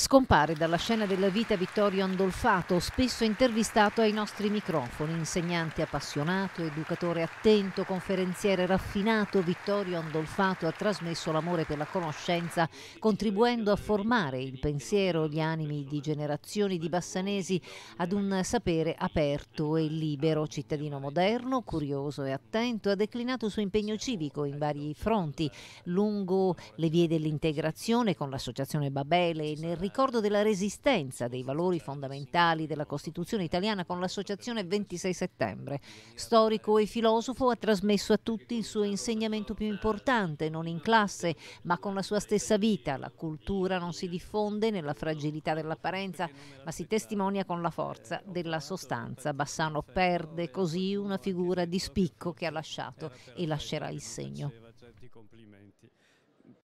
Scompare dalla scena della vita Vittorio Andolfato, spesso intervistato ai nostri microfoni, insegnante appassionato, educatore attento, conferenziere raffinato, Vittorio Andolfato ha trasmesso l'amore per la conoscenza, contribuendo a formare il pensiero e gli animi di generazioni di bassanesi ad un sapere aperto e libero, cittadino moderno, curioso e attento, ha declinato il suo impegno civico in vari fronti, lungo le vie dell'integrazione con l'associazione Babele e nel ricordo della resistenza dei valori fondamentali della Costituzione italiana con l'associazione 26 settembre. Storico e filosofo ha trasmesso a tutti il suo insegnamento più importante, non in classe, ma con la sua stessa vita. La cultura non si diffonde nella fragilità dell'apparenza, ma si testimonia con la forza della sostanza. Bassano perde così una figura di spicco che ha lasciato e lascerà il segno.